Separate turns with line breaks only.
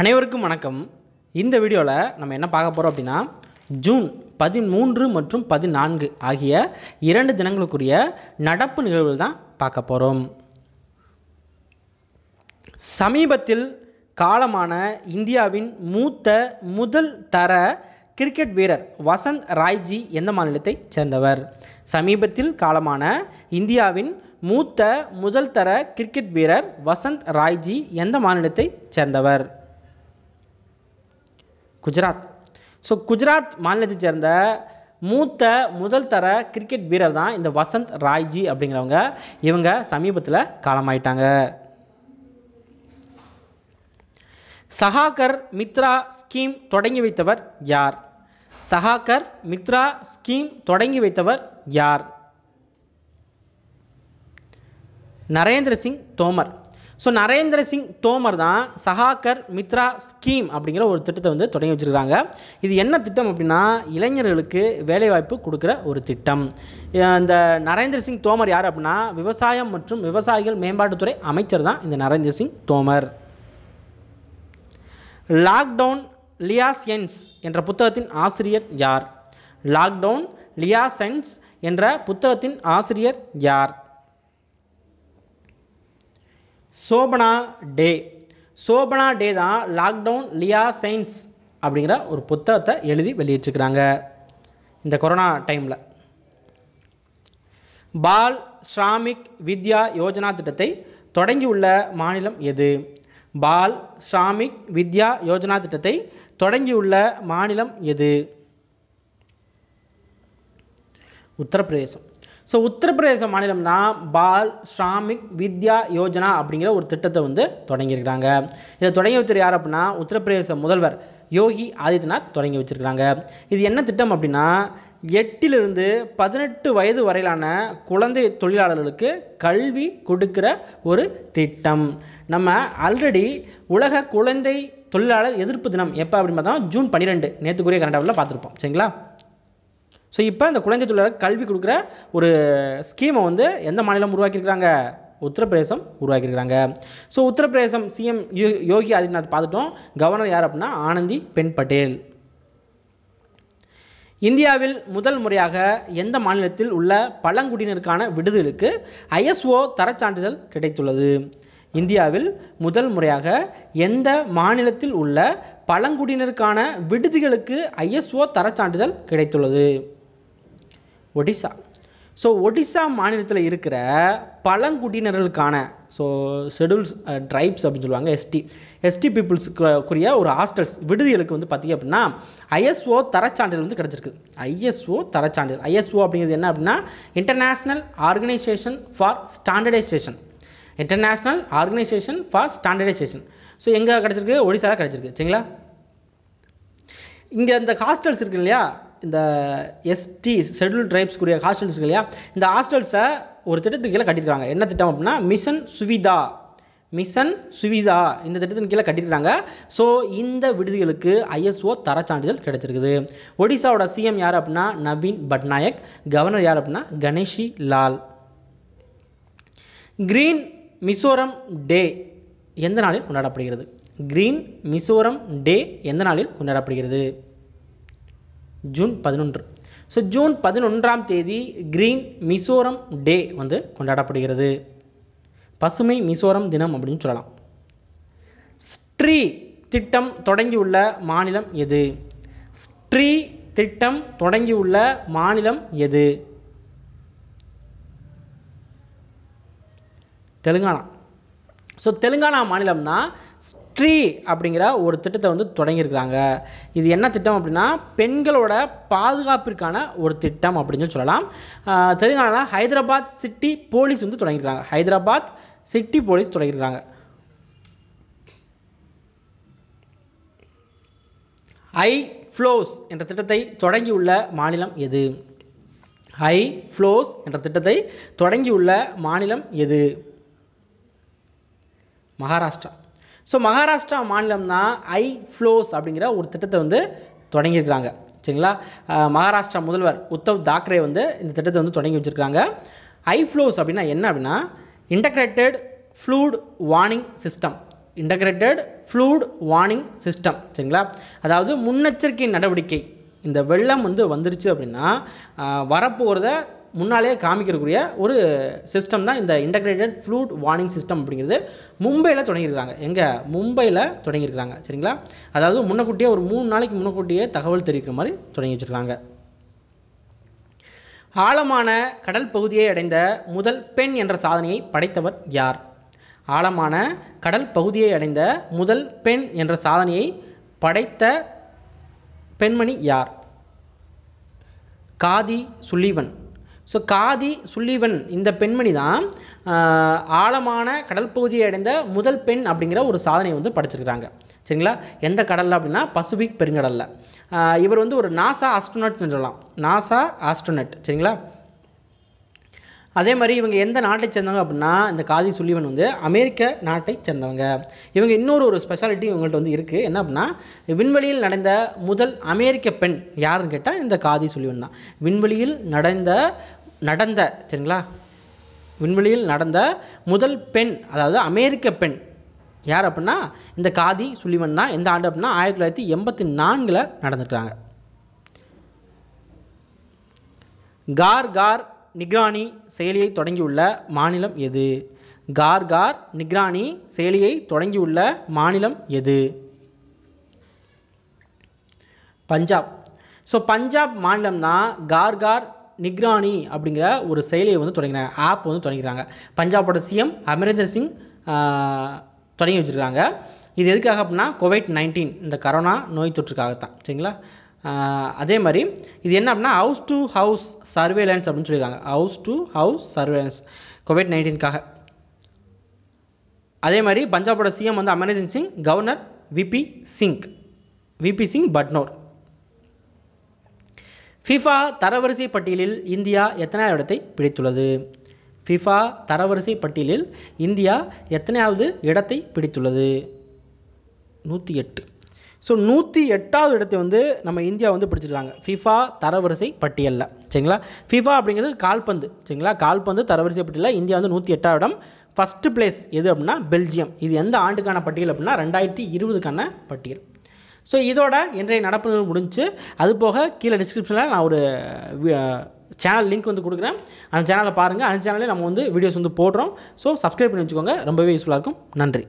அனைவருக்கும் வணக்கம் இந்த வீடியோவில் நம்ம என்ன பார்க்க போகிறோம் அப்படின்னா ஜூன் பதிமூன்று மற்றும் பதினான்கு ஆகிய இரண்டு தினங்களுக்குரிய நடப்பு நிகழ்வுகள் தான் பார்க்க போகிறோம் சமீபத்தில் காலமான இந்தியாவின் மூத்த முதல் தர கிரிக்கெட் வீரர் வசந்த் ராய்ஜி எந்த மாநிலத்தை சேர்ந்தவர் சமீபத்தில் காலமான இந்தியாவின் மூத்த முதல் தர கிரிக்கெட் வீரர் வசந்த் ராய்ஜி எந்த மாநிலத்தை சேர்ந்தவர் குஜராத் ஸோ குஜராத் மாநிலத்தை சேர்ந்த மூத்த முதல் தர கிரிக்கெட் வீரர் தான் இந்த வசந்த் ராய்ஜி அப்படிங்கிறவங்க இவங்க சமீபத்தில் காலமாயிட்டாங்க சஹாகர் மித்ரா ஸ்கீம் தொடங்கி வைத்தவர் யார் சஹாகர் மித்ரா ஸ்கீம் தொடங்கி வைத்தவர் யார் நரேந்திர சிங் தோமர் ஸோ நரேந்திர சிங் தோமர் தான் சஹாகர் மித்ரா ஸ்கீம் அப்படிங்கிற ஒரு திட்டத்தை வந்து தொடங்கி வச்சுருக்காங்க இது என்ன திட்டம் அப்படின்னா இளைஞர்களுக்கு வேலைவாய்ப்பு கொடுக்குற ஒரு திட்டம் இந்த நரேந்திர சிங் தோமர் யார் அப்படின்னா விவசாயம் மற்றும் விவசாயிகள் மேம்பாட்டுத்துறை அமைச்சர் தான் இந்த நரேந்திர சிங் தோமர் லாக்டவுன் லியாசென்ஸ் என்ற புத்தகத்தின் ஆசிரியர் யார் லாக்டவுன் லியாசென்ஸ் என்ற புத்தகத்தின் ஆசிரியர் யார் சோபனா டே சோபனா டே தான் லாக்டவுன் லியா சைன்ஸ் அப்படிங்கிற ஒரு புத்தகத்தை எழுதி வெளியிட்டிருக்கிறாங்க இந்த கொரோனா டைமில் பால் ஸ்ராமிக் வித்யா யோஜனா திட்டத்தை தொடங்கியுள்ள மாநிலம் எது பால் ஸ்ராமிக் வித்யா யோஜனா திட்டத்தை தொடங்கியுள்ள மாநிலம் எது உத்தரப்பிரதேசம் ஸோ உத்தரப்பிரதேச மாநிலம் தான் பால் ஸ்ராமிக் வித்யா யோஜனா அப்படிங்கிற ஒரு திட்டத்தை வந்து தொடங்கியிருக்கிறாங்க இதை தொடங்கி வச்சது யார் அப்படின்னா உத்தரப்பிரதேச முதல்வர் யோகி ஆதித்யநாத் தொடங்கி வச்சுருக்கிறாங்க இது என்ன திட்டம் அப்படின்னா எட்டிலிருந்து பதினெட்டு வயது வரையிலான குழந்தை தொழிலாளர்களுக்கு கல்வி கொடுக்கிற ஒரு திட்டம் நம்ம ஆல்ரெடி உலக குழந்தை தொழிலாளர் எதிர்ப்பு தினம் எப்போ அப்படின்னு பார்த்தா ஜூன் பன்னிரெண்டு நேற்றுக்குரிய கரண்டாவில் பார்த்துருப்போம் சரிங்களா ஸோ இப்போ இந்த குழந்தை தொழிலாளர் கல்வி கொடுக்குற ஒரு ஸ்கீமை வந்து எந்த மாநிலம் உருவாக்கியிருக்கிறாங்க உத்தரப்பிரதேசம் உருவாக்கியிருக்கிறாங்க ஸோ உத்தரப்பிரதேசம் சிஎம் யோகி ஆதித்யநாத் பார்த்துட்டோம் கவர்னர் யார் அப்படின்னா ஆனந்தி பென் பட்டேல் இந்தியாவில் முதல் முறையாக எந்த மாநிலத்தில் உள்ள பழங்குடியினருக்கான விடுதலுக்கு ஐஎஸ்ஓ தரச்சான்றிதழ் கிடைத்துள்ளது இந்தியாவில் முதல் முறையாக எந்த மாநிலத்தில் உள்ள பழங்குடியினருக்கான விடுதிகளுக்கு ஐஎஸ்ஓ தரச்சான்றிதழ் கிடைத்துள்ளது ஒடிசா ஸோ ஒடிசா மாநிலத்தில் இருக்கிற பழங்குடியினர்களுக்கான ஸோ ஷெடியூல்ஸ் ட்ரைப்ஸ் அப்படின்னு சொல்லுவாங்க எஸ்டி எஸ்டி பீப்புள்ஸுக்குரிய ஒரு ஹாஸ்டல்ஸ் விடுதிகளுக்கு வந்து பார்த்திங்க அப்படின்னா ஐஎஸ்ஓ தரச்சான்றிதழ் வந்து கிடச்சிருக்கு ஐஎஸ்ஓ தரச்சான்றிதழ் ஐஎஸ்ஓ அப்படிங்கிறது என்ன அப்படின்னா international organisation for standardisation international organisation for standardisation so எங்கே கிடச்சிருக்கு ஒடிசாவில் கிடச்சிருக்கு சரிங்களா இங்கே இந்த ஹாஸ்டல்ஸ் இருக்கு இல்லையா இந்த எஸ்டி ஷெட்யூல் ட்ரைப்ஸ்க்குரிய ஹாஸ்டல்ஸ் இருக்கு இல்லையா இந்த ஹாஸ்டல்ஸை ஒரு திட்டத்துக்கு கீழே கட்டியிருக்காங்க என்ன திட்டம் அப்படின்னா மிஷன் சுவிதா மிஷன் சுவிதா இந்த திட்டத்தின் கீழே கட்டியிருக்காங்க ஸோ இந்த விடுதிகளுக்கு ஐஎஸ்ஓ தரச்சான்றிதழ் கிடச்சிருக்குது ஒடிசாவோட சிஎம் யார் அப்படின்னா நவீன் பட்நாயக் கவர்னர் யார் அப்படின்னா கணேஷி லால் கிரீன் மிசோரம் டே எந்த நாளில் கொண்டாடப்படுகிறது கிரீன் மிசோரம் டே எந்த நாளில் கொண்டாடப்படுகிறது ஜூன் பதினொன்று ஸோ ஜூன் பதினொன்றாம் தேதி க்ரீன் மிசோரம் டே வந்து கொண்டாடப்படுகிறது பசுமை மிசோரம் தினம் அப்படின்னு சொல்லலாம் ஸ்ட்ரீ திட்டம் தொடங்கியுள்ள மாநிலம் எது ஸ்ட்ரீ திட்டம் தொடங்கியுள்ள மாநிலம் எது தெலுங்கானா ஸோ தெலுங்கானா மாநிலம் தான் ஸ்ட்ரீ அப்படிங்கிற ஒரு திட்டத்தை வந்து தொடங்கியிருக்கிறாங்க இது என்ன திட்டம் அப்படின்னா பெண்களோட பாதுகாப்பிற்கான ஒரு திட்டம் அப்படின்னு சொல்லலாம் தெலுங்கானாவில் ஹைதராபாத் சிட்டி போலீஸ் வந்து தொடங்கியிருக்காங்க ஹைதராபாத் சிட்டி போலீஸ் தொடங்கியிருக்காங்க ஐ ஃப்ளோஸ் என்ற திட்டத்தை தொடங்கியுள்ள மாநிலம் எது ஐ ஃப்ளோஸ் என்ற திட்டத்தை தொடங்கியுள்ள மாநிலம் எது மகாராஷ்டிரா ஸோ மகாராஷ்டிரா மாநிலம் தான் ஐ ஃப்ளோஸ் அப்படிங்கிற ஒரு திட்டத்தை வந்து தொடங்கியிருக்கிறாங்க சரிங்களா மகாராஷ்டிரா முதல்வர் உத்தவ் தாக்கரே வந்து இந்த திட்டத்தை வந்து தொடங்கி வச்சுருக்காங்க ஐ ஃப்ளோஸ் அப்படின்னா என்ன அப்படின்னா integrated flood warning system integrated flood warning system சரிங்களா அதாவது முன்னெச்சரிக்கை நடவடிக்கை இந்த வெள்ளம் வந்து வந்துருச்சு அப்படின்னா வரப்போகிறத முன்னாலே காமிக்கக்கூடிய ஒரு சிஸ்டம் தான் இந்த இன்டகிரேட்டட் ஃப்ளூட் வார்னிங் சிஸ்டம் அப்படிங்கிறது மும்பையில் தொடங்கியிருக்காங்க எங்கே மும்பையில் தொடங்கியிருக்கிறாங்க சரிங்களா அதாவது முன்னக்கூட்டியே ஒரு மூணு நாளைக்கு முன்னக்கூட்டியே தகவல் தெரிவிக்கிற மாதிரி தொடங்கி வச்சுருக்காங்க ஆழமான கடல் பகுதியை அடைந்த முதல் பெண் என்ற சாதனையை படைத்தவர் யார் ஆழமான கடல் பகுதியை அடைந்த முதல் பெண் என்ற சாதனையை படைத்த பெண்மணி யார் Kathy Sullivan so Kathy Sullivan இந்த பெண்மணி தான் ஆழமான கடல் பகுதியை அடைந்த முதல் பெண் அப்படிங்கிற ஒரு சாதனை வந்து படிச்சிருக்கிறாங்க சரிங்களா எந்த கடலில் அப்படின்னா பசிபிக் பெருங்கடலில் இவர் வந்து ஒரு நாசா ஆஸ்ட்ரோனட்னு சொல்லலாம் நாசா ஆஸ்ட்ரோனட் சரிங்களா அதே மாதிரி இவங்க எந்த நாட்டை சேர்ந்தவங்க அப்படின்னா இந்த காதி சுல்லிவன் வந்து அமெரிக்க நாட்டை சேர்ந்தவங்க இவங்க இன்னொரு ஒரு ஸ்பெஷாலிட்டி இவங்கள்ட்ட வந்து இருக்குது என்ன அப்படின்னா விண்வெளியில் நடந்த முதல் அமெரிக்க பெண் யாருன்னு கேட்டால் இந்த காதி சுல்லிவன் தான் விண்வெளியில் நடந்த நடந்த சரிங்களா விண்வெளியில் நடந்த முதல் பெண் அதாவது அமெரிக்க பெண் யார் அப்படின்னா இந்த காதி சுல்லிவன் தான் எந்த ஆண்டு அப்படின்னா ஆயிரத்தி தொள்ளாயிரத்தி எண்பத்தி நான்கில் நடந்துட்டாங்க கார் கார் நிக்ரானி செயலியை தொடங்கியுள்ள மாநிலம் எது கார்கார் நிக்ரானி செயலியை தொடங்கியுள்ள மாநிலம் எது பஞ்சாப் ஸோ பஞ்சாப் மாநிலம் தான் கார்கார் நிக்ரானி அப்படிங்கிற ஒரு செயலியை வந்து தொடங்கினாங்க ஆப் வந்து தொடங்கிறாங்க பஞ்சாபோட சிஎம் அமரேந்தர் சிங் தொடங்கி வச்சுருக்காங்க இது எதுக்காக அப்படின்னா கோவிட் நைன்டீன் இந்த கரோனா நோய் தொற்றுக்காகத்தான் சரிங்களா அதே மாதிரி இது என்ன அப்படின்னா ஹவுஸ் டு ஹவுஸ் சர்வேலன்ஸ் அப்படின்னு சொல்லியிருக்காங்க house to house surveillance COVID நைன்டீன்காக அதே மாதிரி பஞ்சாபோட சிஎம் வந்து Amarinder Singh governor VP Singh VP Singh Badnore FIFA தரவரிசை பட்டியலில் இந்தியா எத்தனையாவது இடத்தை பிடித்துள்ளது ஃபிஃபா தரவரிசை பட்டியலில் இந்தியா எத்தனையாவது இடத்தை பிடித்துள்ளது நூற்றி எட்டு ஸோ நூற்றி எட்டாவது இடத்தை வந்து நம்ம இந்தியா வந்து பிடிச்சிருக்காங்க ஃபிஃபா தரவரிசை பட்டியலில் சரிங்களா ஃபிஃபா அப்படிங்கிறது கால்பந்து சரிங்களா கால்பந்து தரவரிசை பட்டியலில் இந்தியா வந்து நூற்றி எட்டாவது இடம் ஃபஸ்ட்டு பிளேஸ் எது அப்படின்னா பெல்ஜியம் இது எந்த ஆண்டுக்கான பட்டியல் அப்படின்னா ரெண்டாயிரத்தி இருபதுக்கான பட்டியல் ஸோ இதோட இன்றைய நடப்பு முடிஞ்சு அது போக கீழே டிஸ்கிரிப்ஷனில் நான் ஒரு சேனல் லிங்க் வந்து கொடுக்குறேன் அந்த சேனலை பாருங்கள் அந்த சேனலே நம்ம வந்து வீடியோஸ் வந்து போடுறோம் ஸோ சப்ஸ்கிரைப் பண்ணி வச்சுக்கோங்க ரொம்பவே யூஸ்ஃபுல்லாக இருக்கும் நன்றி